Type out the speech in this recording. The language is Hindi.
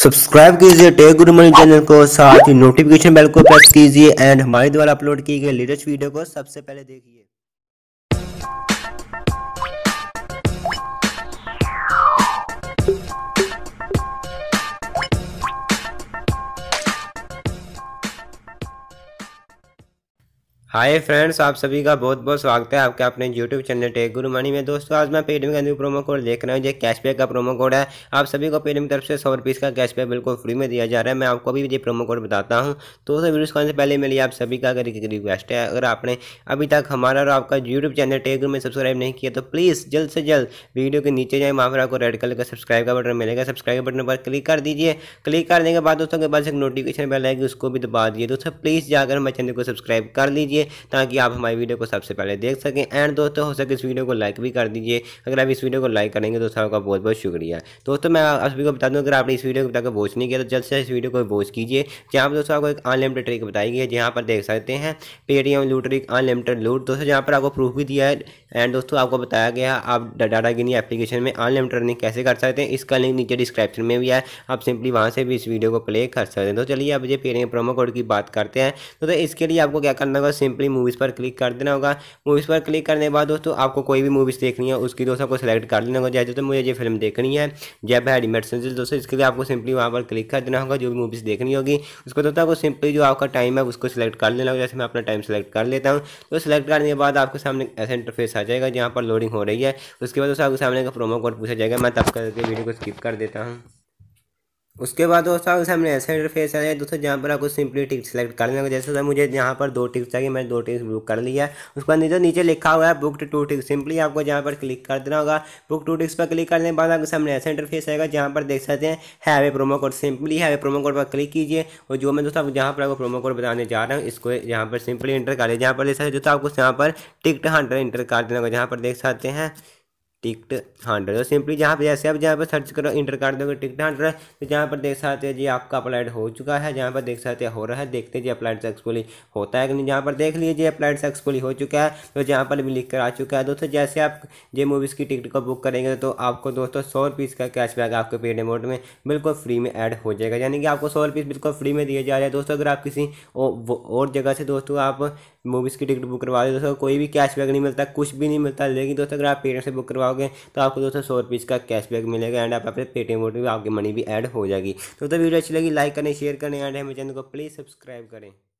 सब्सक्राइब कीजिए टेक गुड मनी चैनल को साथ ही नोटिफिकेशन बेल को प्रेस कीजिए एंड हमारे द्वारा अपलोड की गई लेटेस्ट वीडियो को सबसे पहले देखिए हाय फ्रेंड्स आप सभी का बहुत बहुत स्वागत है आपके अपने YouTube channel tech guru money में दोस्तों आज मैं पेटीएम का न्यू प्रोमो कोड देख रहा हूँ जो कैशबैक का प्रोमो कोड है आप सभी को पेटीएम तरफ से सौ रुपीज़ का कैशबैक बिल्कुल फ्री में दिया जा रहा है मैं आपको अभी ये प्रोमो कोड बताता हूँ तो दोस्तों वीडियो करने से पहले मिली आप सभी का अगर रिक्वेस्ट है अगर आपने अभी तक हमारा और आपका यूट्यूब चैनल टेक गुरु में सब्सक्राइब नहीं किया तो प्लीज़ जल्द से जल्द वीडियो के नीचे जाए वहाँ पर आपको रेड कलर का सब्सक्राइब का बटन मिलेगा सब्सक्राइब बटन पर क्लिक कर दीजिए क्लिक करने के बाद दोस्तों के पास एक नोटिफिकेशन बेल आएगी उसको भी दबा दिए दोस्तों प्लीज़ जाकर हमारे चैनल को सब्सक्राइब कर लीजिए दीजिए ताकि आप हमारी वीडियो को सबसे पहले देख सकें एंड दोस्तों हो सके इस वीडियो को लाइक भी कर दीजिए अगर आप इस वीडियो को लाइक करेंगे तो आपका बहुत बहुत शुक्रिया दोस्तों मैं आप सभी को बता दूँ अगर आपने इस वीडियो को बताकर वोच नहीं किया तो जल्द से इस वीडियो को वोच कीजिए जहाँ पर दोस्तों आपको एक अनलिमिटेड ट्रिक बताई गई है जहाँ पर देख सकते हैं पेटीएम लूट ट्रिक अनलिमिटेड लूट दोस्तों जहाँ पर आपको प्रूफ भी दिया है एंड दोस्तों आपको बताया गया आप डाटा गिनी एप्लीकेशन में अनलिमिटेड अर्निंग कैसे कर सकते हैं इसका लिंक नीचे डिस्क्रिप्शन में भी है आप सिंपली वहाँ से भी इस वीडियो को प्ले कर सकते हैं तो चलिए अब ये पेटीएम प्रोमो कोड की बात करते हैं तो, तो इसके लिए आपको क्या करना होगा सिंपल सिंपली मूवीज़ पर क्लिक कर देना होगा मूवीज़ पर क्लिक करने के बाद दोस्तों आपको कोई भी मूवीज़ देखनी है उसकी दोस्तों आपको सेलेक्ट कर लेना होगा जैसे तो मुझे ये फिल्म देखनी है जैब है एडिमेट दोस्तों इसके लिए आपको सिंपली वहाँ पर क्लिक कर देना होगा जो भी मूवीज़ देखनी होगी उसको दोस्तों आपको सिंपली जो आपका टाइम है उसको सिलेक्ट कर लेना होगा जैसे मैं अपना टाइम सेलेक्ट कर लेता हूँ तो सिलेक्ट करने के बाद आपके सामने ऐसा इंटरफेस आ जाएगा जहाँ पर लोडिंग हो रही है उसके बाद दोस्तों आपके सामने का प्रोमो कोड पूछा जाएगा मैं तब करके वीडियो को स्किप कर देता हूँ उसके बाद दोस्तों सामने ऐसा इंटरफेस जाए दोस्तों जहाँ पर आपको सिंपली टिक सेलेक्ट कर लेना जैसे सर मुझे यहाँ पर दो टिक्स चाहिए मैंने दो टिक्स बुक कर लिया है उसके बाद नीचे नीचे लिखा हुआ है बुक टू टिक्स सिंपली आपको जहाँ पर क्लिक कर देना होगा बुक टू टिक्स पर क्लिक करने के बाद आपके सामने ऐसा इंटरफेस आएगा जहाँ पर देख सकते हैं हैवे प्रोमो कोड सिंपली हैवे प्रोमो कोड पर क्लिक कीजिए और जो मैं दोस्तों जहाँ पर आपको प्रोमो कोड बताने जा रहा हूँ इसको यहाँ पर सिंपली इंटर कर लिया जहाँ पर देख सकते दोस्तों आपको यहाँ पर टिकट हंड्रेड इंटर कर देना होगा जहाँ पर देख सकते हैं टिकट हंड्रेड और सिंपली जहाँ पे जैसे आप जहाँ पे सर्च करो इंटर कर दोगे टिकट हंड्रेड तो जहाँ पर देख सकते हैं जी आपका अप्लाइड हो चुका है जहाँ पर देख सकते हो रहा है देखते जी अप्लाइड सक्सेसफुली होता है कि नहीं जहाँ पर देख लीजिए अप्लाइड सक्सेसफुली हो चुका है तो जहाँ पर भी लिख कर आ चुका है दोस्तों जैसे आप जे मूवीज़ की टिकट को बुक करेंगे तो आपको दोस्तों सौ रुपीज़ का कैशबैक आपके पेड अमाउंट में बिल्कुल फ्री में ऐड हो जाएगा यानी कि आपको सौ रुपीज़ बिल्कुल फ्री में दिया जा रहा है दोस्तों अगर आप किसी और जगह से दोस्तों आप मूवीज़ की टिकट बुक करवा दो दोस्तों कोई भी कैशबैक नहीं मिलता कुछ भी नहीं मिलता लेकिन दोस्तों अगर आप पेटीएम से बुक करवाओगे तो आपको दोस्तों सौ रुपीज़ का कैशबैक मिलेगा एंड आप अपने पेटीएम वोट में आपकी मनी भी ऐड हो जाएगी तो दोस्तों वीडियो अच्छी लगी लाइक करें शेयर करें एंड हमें चैनल को प्लीज़ सब्सक्राइब करें